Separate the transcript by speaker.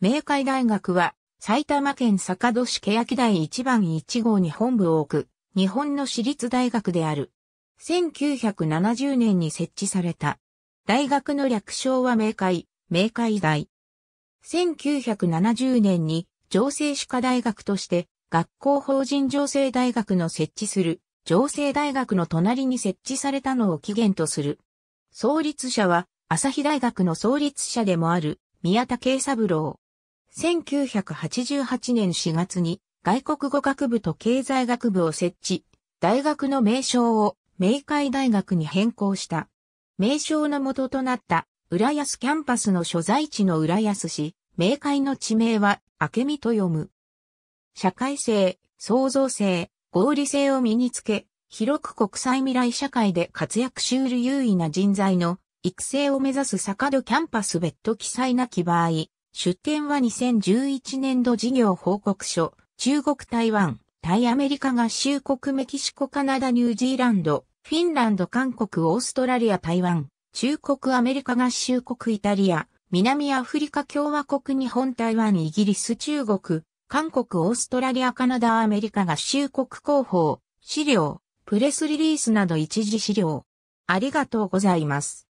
Speaker 1: 明海大学は、埼玉県坂戸市欅台1番1号に本部を置く、日本の私立大学である。1970年に設置された。大学の略称は明海、明海大。1970年に、情勢歯科大学として、学校法人情勢大学の設置する、情勢大学の隣に設置されたのを起源とする。創立者は、朝日大学の創立者でもある、宮田慶三郎。1988年4月に外国語学部と経済学部を設置、大学の名称を明海大学に変更した。名称の元となった浦安キャンパスの所在地の浦安市、明海の地名は明美と読む。社会性、創造性、合理性を身につけ、広く国際未来社会で活躍しうる優位な人材の育成を目指す坂戸キャンパス別途記載なき場合、出展は2011年度事業報告書、中国台湾、タイアメリカ合衆国メキシコカナダニュージーランド、フィンランド韓国オーストラリア台湾、中国アメリカ合衆国イタリア、南アフリカ共和国日本台湾イギリス中国、韓国オーストラリアカナダアメリカ合衆国広報、資料、プレスリリースなど一時資料。ありがとうございます。